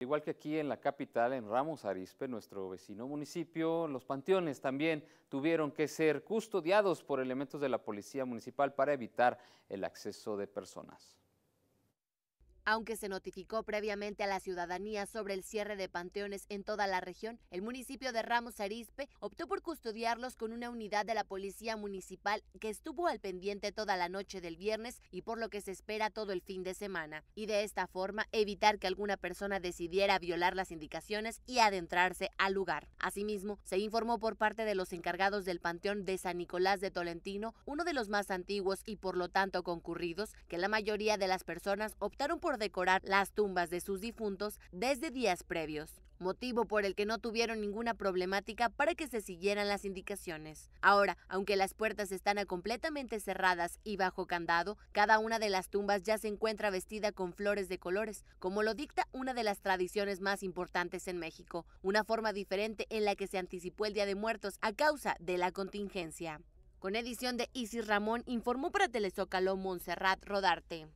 Igual que aquí en la capital, en Ramos Arizpe, nuestro vecino municipio, los panteones también tuvieron que ser custodiados por elementos de la Policía Municipal para evitar el acceso de personas. Aunque se notificó previamente a la ciudadanía sobre el cierre de panteones en toda la región, el municipio de Ramos Arizpe optó por custodiarlos con una unidad de la Policía Municipal que estuvo al pendiente toda la noche del viernes y por lo que se espera todo el fin de semana, y de esta forma evitar que alguna persona decidiera violar las indicaciones y adentrarse al lugar. Asimismo, se informó por parte de los encargados del panteón de San Nicolás de Tolentino, uno de los más antiguos y por lo tanto concurridos, que la mayoría de las personas optaron por decorar las tumbas de sus difuntos desde días previos, motivo por el que no tuvieron ninguna problemática para que se siguieran las indicaciones. Ahora, aunque las puertas están completamente cerradas y bajo candado, cada una de las tumbas ya se encuentra vestida con flores de colores, como lo dicta una de las tradiciones más importantes en México, una forma diferente en la que se anticipó el Día de Muertos a causa de la contingencia. Con edición de Isis Ramón, informó para Telezócalo Montserrat Rodarte.